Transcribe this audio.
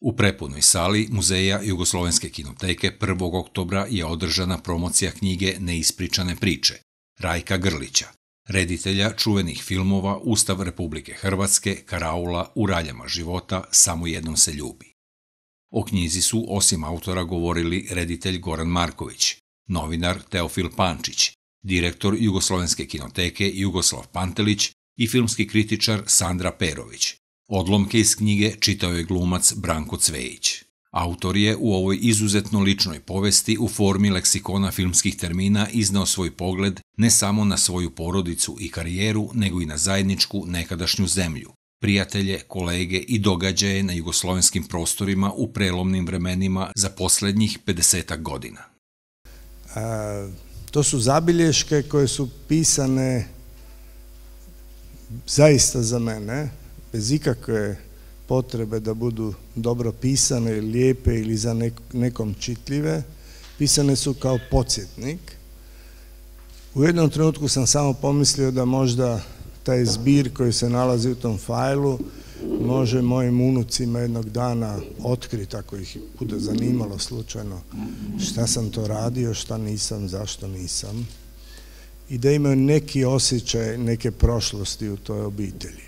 U prepunoj sali Muzeja Jugoslovenske kinoteke 1. oktobra je održana promocija knjige Neispričane priče Rajka Grlića, reditelja čuvenih filmova Ustav Republike Hrvatske, Karaula, U raljama života, Samo jednom se ljubi. O knjizi su osim autora govorili reditelj Goran Marković, novinar Teofil Pančić, direktor Jugoslovenske kinoteke Jugoslav Pantelić i filmski kritičar Sandra Perović, Odlomke iz knjige čitao je glumac Branko Cvejić. Autor je u ovoj izuzetno ličnoj povesti u formi leksikona filmskih termina iznao svoj pogled ne samo na svoju porodicu i karijeru, nego i na zajedničku nekadašnju zemlju, prijatelje, kolege i događaje na jugoslovenskim prostorima u prelomnim vremenima za posljednjih 50 godina. to su zabilješke koje su pisane zaista za mene, bez ikakve potrebe da budu dobro pisane, lijepe ili za nekom čitljive, pisane su kao podsjetnik. U jednom trenutku sam samo pomislio da možda taj zbir koji se nalazi u tom fajlu može mojim unucima jednog dana otkriti ako ih bude zanimalo slučajno šta sam to radio, šta nisam, zašto nisam i da imaju neki osjećaj neke prošlosti u toj obitelji.